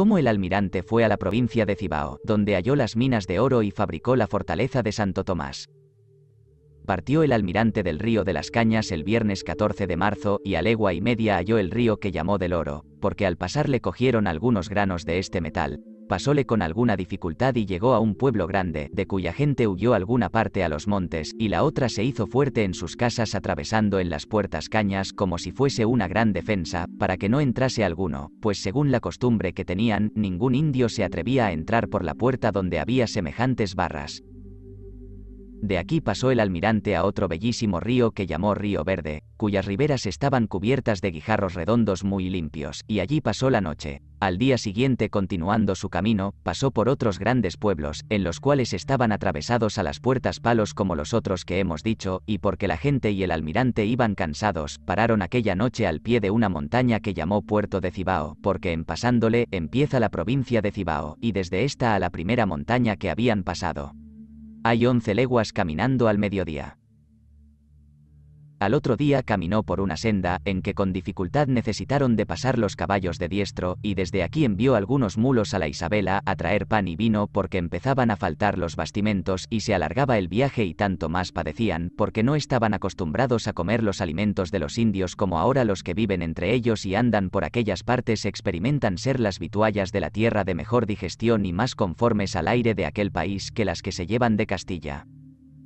cómo el almirante fue a la provincia de Cibao, donde halló las minas de oro y fabricó la fortaleza de Santo Tomás. Partió el almirante del río de las Cañas el viernes 14 de marzo y a legua y media halló el río que llamó del oro, porque al pasar le cogieron algunos granos de este metal, pasóle con alguna dificultad y llegó a un pueblo grande, de cuya gente huyó alguna parte a los montes, y la otra se hizo fuerte en sus casas atravesando en las puertas cañas como si fuese una gran defensa, para que no entrase alguno, pues según la costumbre que tenían, ningún indio se atrevía a entrar por la puerta donde había semejantes barras. De aquí pasó el almirante a otro bellísimo río que llamó Río Verde, cuyas riberas estaban cubiertas de guijarros redondos muy limpios, y allí pasó la noche. Al día siguiente, continuando su camino, pasó por otros grandes pueblos, en los cuales estaban atravesados a las puertas palos como los otros que hemos dicho, y porque la gente y el almirante iban cansados, pararon aquella noche al pie de una montaña que llamó Puerto de Cibao, porque en pasándole empieza la provincia de Cibao, y desde esta a la primera montaña que habían pasado. Hay 11 leguas caminando al mediodía. Al otro día caminó por una senda en que con dificultad necesitaron de pasar los caballos de diestro y desde aquí envió algunos mulos a la Isabela a traer pan y vino porque empezaban a faltar los bastimentos y se alargaba el viaje y tanto más padecían porque no estaban acostumbrados a comer los alimentos de los indios como ahora los que viven entre ellos y andan por aquellas partes experimentan ser las vituallas de la tierra de mejor digestión y más conformes al aire de aquel país que las que se llevan de Castilla.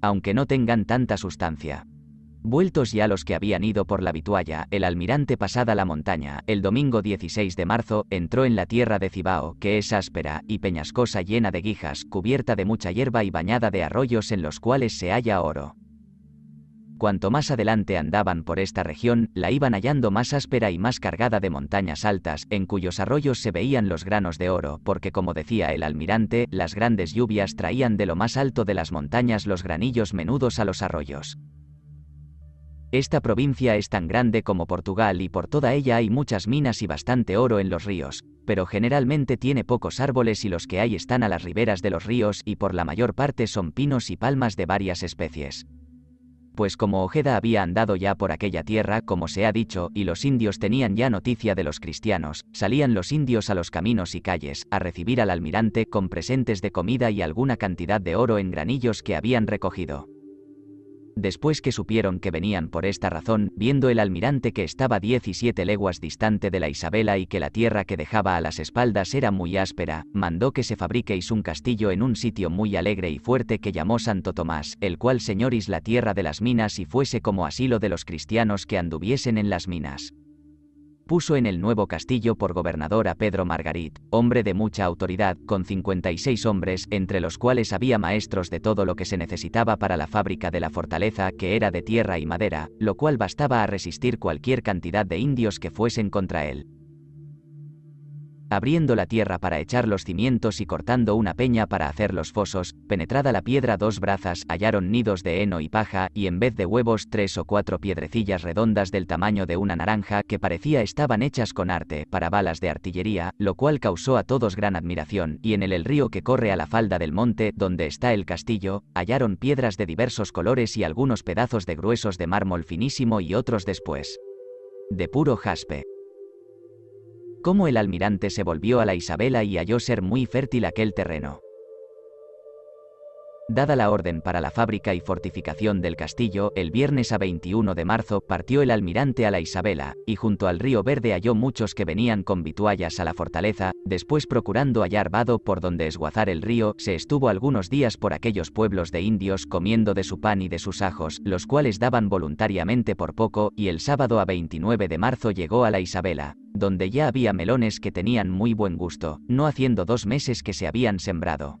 Aunque no tengan tanta sustancia. Vueltos ya los que habían ido por la vitualla, el almirante pasada la montaña, el domingo 16 de marzo, entró en la tierra de Cibao, que es áspera y peñascosa llena de guijas, cubierta de mucha hierba y bañada de arroyos en los cuales se halla oro. Cuanto más adelante andaban por esta región, la iban hallando más áspera y más cargada de montañas altas, en cuyos arroyos se veían los granos de oro, porque como decía el almirante, las grandes lluvias traían de lo más alto de las montañas los granillos menudos a los arroyos. Esta provincia es tan grande como Portugal y por toda ella hay muchas minas y bastante oro en los ríos, pero generalmente tiene pocos árboles y los que hay están a las riberas de los ríos y por la mayor parte son pinos y palmas de varias especies. Pues como Ojeda había andado ya por aquella tierra, como se ha dicho, y los indios tenían ya noticia de los cristianos, salían los indios a los caminos y calles, a recibir al almirante con presentes de comida y alguna cantidad de oro en granillos que habían recogido después que supieron que venían por esta razón, viendo el almirante que estaba siete leguas distante de la Isabela y que la tierra que dejaba a las espaldas era muy áspera, mandó que se fabriquéis un castillo en un sitio muy alegre y fuerte que llamó Santo Tomás, el cual señoris la tierra de las minas y fuese como asilo de los cristianos que anduviesen en las minas puso en el nuevo castillo por gobernador a Pedro Margarit, hombre de mucha autoridad, con 56 hombres, entre los cuales había maestros de todo lo que se necesitaba para la fábrica de la fortaleza, que era de tierra y madera, lo cual bastaba a resistir cualquier cantidad de indios que fuesen contra él abriendo la tierra para echar los cimientos y cortando una peña para hacer los fosos, penetrada la piedra dos brazas, hallaron nidos de heno y paja, y en vez de huevos tres o cuatro piedrecillas redondas del tamaño de una naranja que parecía estaban hechas con arte para balas de artillería, lo cual causó a todos gran admiración, y en el, río que corre a la falda del monte, donde está el castillo, hallaron piedras de diversos colores y algunos pedazos de gruesos de mármol finísimo y otros después. De puro jaspe cómo el almirante se volvió a la Isabela y halló ser muy fértil aquel terreno. Dada la orden para la fábrica y fortificación del castillo, el viernes a 21 de marzo partió el almirante a la Isabela, y junto al río Verde halló muchos que venían con vituallas a la fortaleza, después procurando hallar vado por donde esguazar el río, se estuvo algunos días por aquellos pueblos de indios comiendo de su pan y de sus ajos, los cuales daban voluntariamente por poco, y el sábado a 29 de marzo llegó a la Isabela, donde ya había melones que tenían muy buen gusto, no haciendo dos meses que se habían sembrado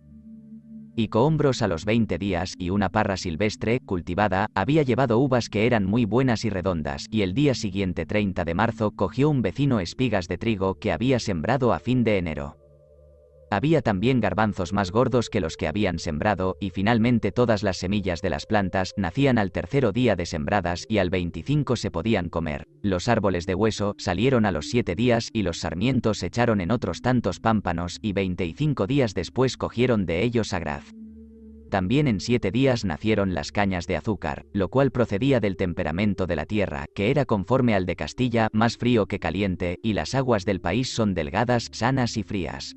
y cohombros a los 20 días y una parra silvestre, cultivada, había llevado uvas que eran muy buenas y redondas, y el día siguiente 30 de marzo cogió un vecino espigas de trigo que había sembrado a fin de enero. Había también garbanzos más gordos que los que habían sembrado, y finalmente todas las semillas de las plantas nacían al tercero día de sembradas y al 25 se podían comer. Los árboles de hueso salieron a los siete días y los sarmientos echaron en otros tantos pámpanos y 25 días después cogieron de ellos a También en siete días nacieron las cañas de azúcar, lo cual procedía del temperamento de la tierra, que era conforme al de Castilla, más frío que caliente, y las aguas del país son delgadas, sanas y frías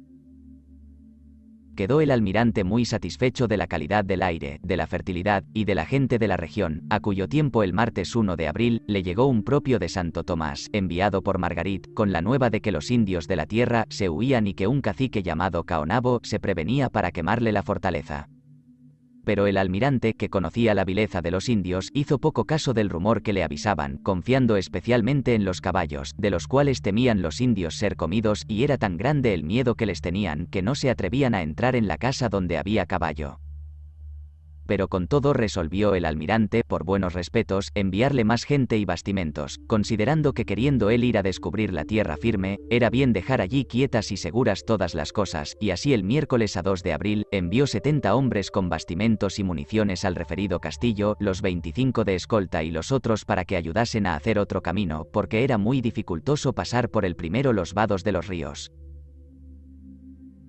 quedó el almirante muy satisfecho de la calidad del aire, de la fertilidad y de la gente de la región, a cuyo tiempo el martes 1 de abril le llegó un propio de Santo Tomás, enviado por Margarit, con la nueva de que los indios de la tierra se huían y que un cacique llamado Caonabo se prevenía para quemarle la fortaleza pero el almirante, que conocía la vileza de los indios, hizo poco caso del rumor que le avisaban, confiando especialmente en los caballos, de los cuales temían los indios ser comidos, y era tan grande el miedo que les tenían que no se atrevían a entrar en la casa donde había caballo pero con todo resolvió el almirante, por buenos respetos, enviarle más gente y bastimentos, considerando que queriendo él ir a descubrir la tierra firme, era bien dejar allí quietas y seguras todas las cosas, y así el miércoles a 2 de abril, envió 70 hombres con bastimentos y municiones al referido castillo, los 25 de escolta y los otros para que ayudasen a hacer otro camino, porque era muy dificultoso pasar por el primero los vados de los ríos.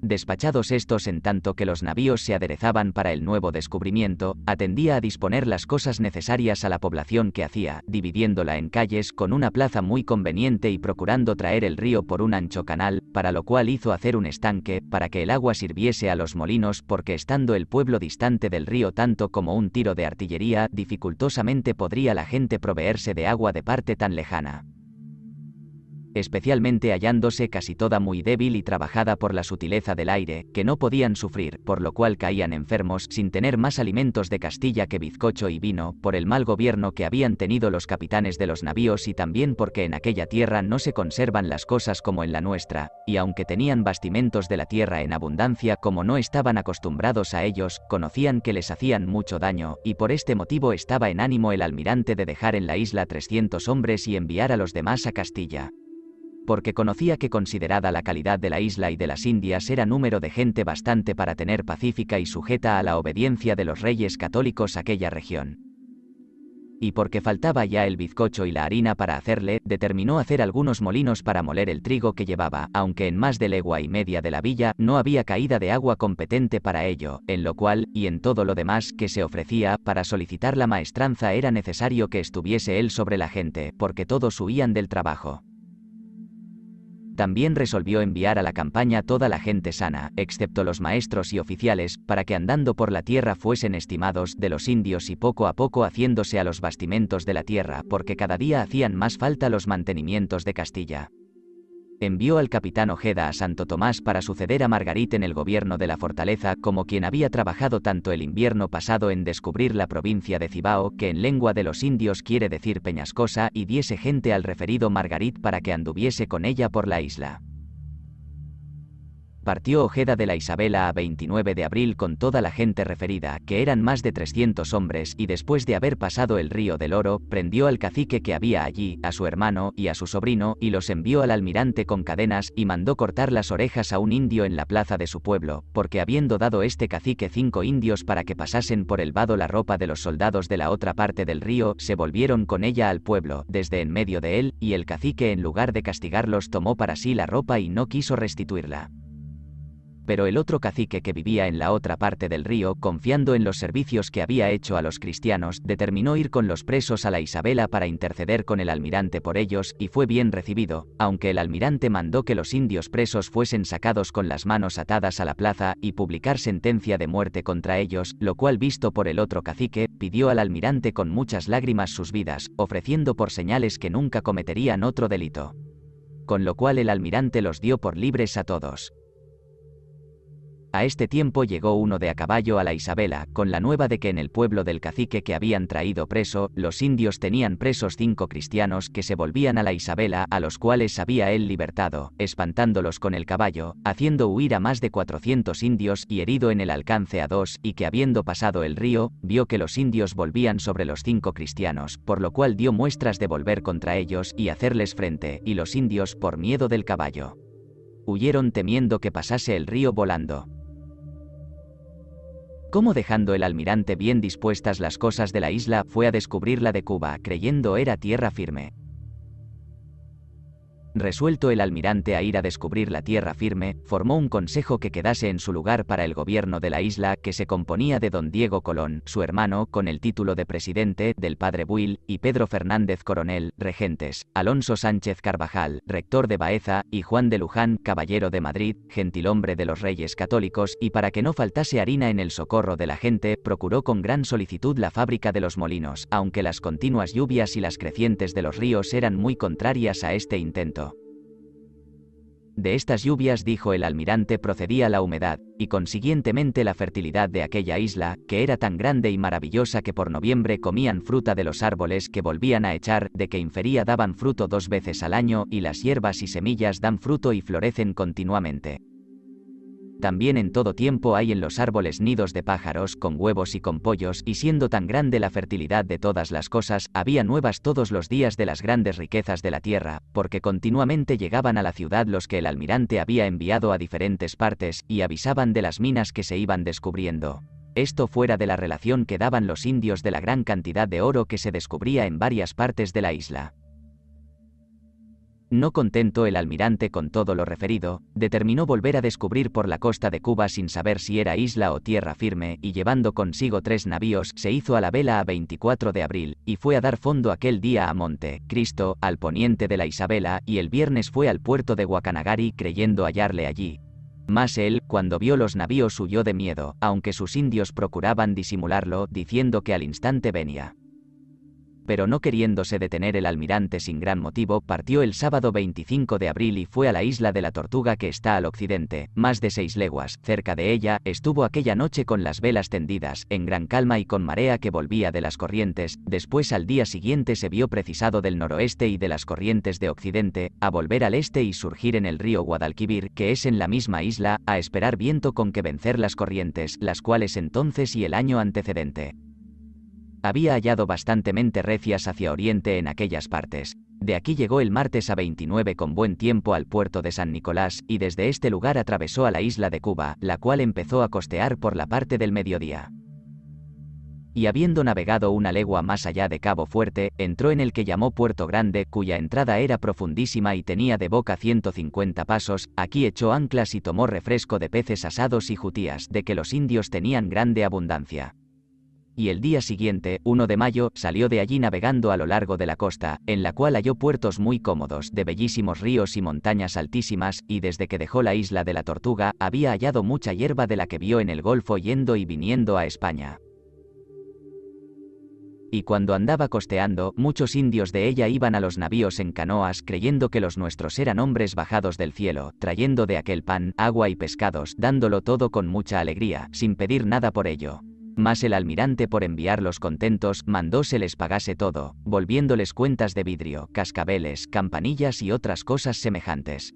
Despachados estos en tanto que los navíos se aderezaban para el nuevo descubrimiento, atendía a disponer las cosas necesarias a la población que hacía, dividiéndola en calles con una plaza muy conveniente y procurando traer el río por un ancho canal, para lo cual hizo hacer un estanque, para que el agua sirviese a los molinos porque estando el pueblo distante del río tanto como un tiro de artillería, dificultosamente podría la gente proveerse de agua de parte tan lejana especialmente hallándose casi toda muy débil y trabajada por la sutileza del aire, que no podían sufrir, por lo cual caían enfermos sin tener más alimentos de Castilla que bizcocho y vino, por el mal gobierno que habían tenido los capitanes de los navíos y también porque en aquella tierra no se conservan las cosas como en la nuestra, y aunque tenían bastimentos de la tierra en abundancia como no estaban acostumbrados a ellos, conocían que les hacían mucho daño, y por este motivo estaba en ánimo el almirante de dejar en la isla 300 hombres y enviar a los demás a Castilla porque conocía que considerada la calidad de la isla y de las Indias era número de gente bastante para tener pacífica y sujeta a la obediencia de los reyes católicos aquella región. Y porque faltaba ya el bizcocho y la harina para hacerle, determinó hacer algunos molinos para moler el trigo que llevaba, aunque en más de legua y media de la villa no había caída de agua competente para ello, en lo cual, y en todo lo demás que se ofrecía, para solicitar la maestranza era necesario que estuviese él sobre la gente, porque todos huían del trabajo. También resolvió enviar a la campaña toda la gente sana, excepto los maestros y oficiales, para que andando por la tierra fuesen estimados de los indios y poco a poco haciéndose a los bastimentos de la tierra, porque cada día hacían más falta los mantenimientos de Castilla envió al capitán Ojeda a Santo Tomás para suceder a Margarit en el gobierno de la fortaleza como quien había trabajado tanto el invierno pasado en descubrir la provincia de Cibao, que en lengua de los indios quiere decir peñascosa, y diese gente al referido Margarit para que anduviese con ella por la isla partió Ojeda de la Isabela a 29 de abril con toda la gente referida, que eran más de 300 hombres, y después de haber pasado el río del Oro, prendió al cacique que había allí, a su hermano y a su sobrino, y los envió al almirante con cadenas, y mandó cortar las orejas a un indio en la plaza de su pueblo, porque habiendo dado este cacique cinco indios para que pasasen por el vado la ropa de los soldados de la otra parte del río, se volvieron con ella al pueblo, desde en medio de él, y el cacique en lugar de castigarlos tomó para sí la ropa y no quiso restituirla pero el otro cacique que vivía en la otra parte del río, confiando en los servicios que había hecho a los cristianos, determinó ir con los presos a la Isabela para interceder con el almirante por ellos, y fue bien recibido, aunque el almirante mandó que los indios presos fuesen sacados con las manos atadas a la plaza y publicar sentencia de muerte contra ellos, lo cual visto por el otro cacique, pidió al almirante con muchas lágrimas sus vidas, ofreciendo por señales que nunca cometerían otro delito. Con lo cual el almirante los dio por libres a todos. A este tiempo llegó uno de a caballo a la Isabela, con la nueva de que en el pueblo del cacique que habían traído preso, los indios tenían presos cinco cristianos que se volvían a la Isabela, a los cuales había él libertado, espantándolos con el caballo, haciendo huir a más de 400 indios y herido en el alcance a dos, y que habiendo pasado el río, vio que los indios volvían sobre los cinco cristianos, por lo cual dio muestras de volver contra ellos y hacerles frente, y los indios, por miedo del caballo, huyeron temiendo que pasase el río volando cómo dejando el almirante bien dispuestas las cosas de la isla fue a descubrir la de Cuba creyendo era tierra firme. Resuelto el almirante a ir a descubrir la tierra firme, formó un consejo que quedase en su lugar para el gobierno de la isla, que se componía de don Diego Colón, su hermano, con el título de presidente, del padre Buil, y Pedro Fernández Coronel, regentes, Alonso Sánchez Carvajal, rector de Baeza, y Juan de Luján, caballero de Madrid, gentilhombre de los reyes católicos, y para que no faltase harina en el socorro de la gente, procuró con gran solicitud la fábrica de los molinos, aunque las continuas lluvias y las crecientes de los ríos eran muy contrarias a este intento. De estas lluvias, dijo el almirante, procedía la humedad, y consiguientemente la fertilidad de aquella isla, que era tan grande y maravillosa que por noviembre comían fruta de los árboles que volvían a echar, de que infería daban fruto dos veces al año, y las hierbas y semillas dan fruto y florecen continuamente. También en todo tiempo hay en los árboles nidos de pájaros con huevos y con pollos, y siendo tan grande la fertilidad de todas las cosas, había nuevas todos los días de las grandes riquezas de la tierra, porque continuamente llegaban a la ciudad los que el almirante había enviado a diferentes partes, y avisaban de las minas que se iban descubriendo. Esto fuera de la relación que daban los indios de la gran cantidad de oro que se descubría en varias partes de la isla. No contento el almirante con todo lo referido, determinó volver a descubrir por la costa de Cuba sin saber si era isla o tierra firme, y llevando consigo tres navíos, se hizo a la vela a 24 de abril, y fue a dar fondo aquel día a Monte Cristo, al poniente de la Isabela, y el viernes fue al puerto de Guacanagari creyendo hallarle allí. Mas él, cuando vio los navíos, huyó de miedo, aunque sus indios procuraban disimularlo, diciendo que al instante venía pero no queriéndose detener el almirante sin gran motivo, partió el sábado 25 de abril y fue a la isla de la Tortuga que está al occidente, más de seis leguas, cerca de ella, estuvo aquella noche con las velas tendidas, en gran calma y con marea que volvía de las corrientes, después al día siguiente se vio precisado del noroeste y de las corrientes de occidente, a volver al este y surgir en el río Guadalquivir, que es en la misma isla, a esperar viento con que vencer las corrientes, las cuales entonces y el año antecedente había hallado bastantemente recias hacia oriente en aquellas partes. De aquí llegó el martes a 29 con buen tiempo al puerto de San Nicolás y desde este lugar atravesó a la isla de Cuba, la cual empezó a costear por la parte del mediodía. Y habiendo navegado una legua más allá de Cabo Fuerte, entró en el que llamó Puerto Grande, cuya entrada era profundísima y tenía de boca 150 pasos, aquí echó anclas y tomó refresco de peces asados y jutías, de que los indios tenían grande abundancia y el día siguiente, 1 de mayo, salió de allí navegando a lo largo de la costa, en la cual halló puertos muy cómodos, de bellísimos ríos y montañas altísimas, y desde que dejó la isla de la Tortuga, había hallado mucha hierba de la que vio en el Golfo yendo y viniendo a España. Y cuando andaba costeando, muchos indios de ella iban a los navíos en canoas creyendo que los nuestros eran hombres bajados del cielo, trayendo de aquel pan, agua y pescados, dándolo todo con mucha alegría, sin pedir nada por ello. Mas el almirante por enviar los contentos mandó se les pagase todo, volviéndoles cuentas de vidrio, cascabeles, campanillas y otras cosas semejantes.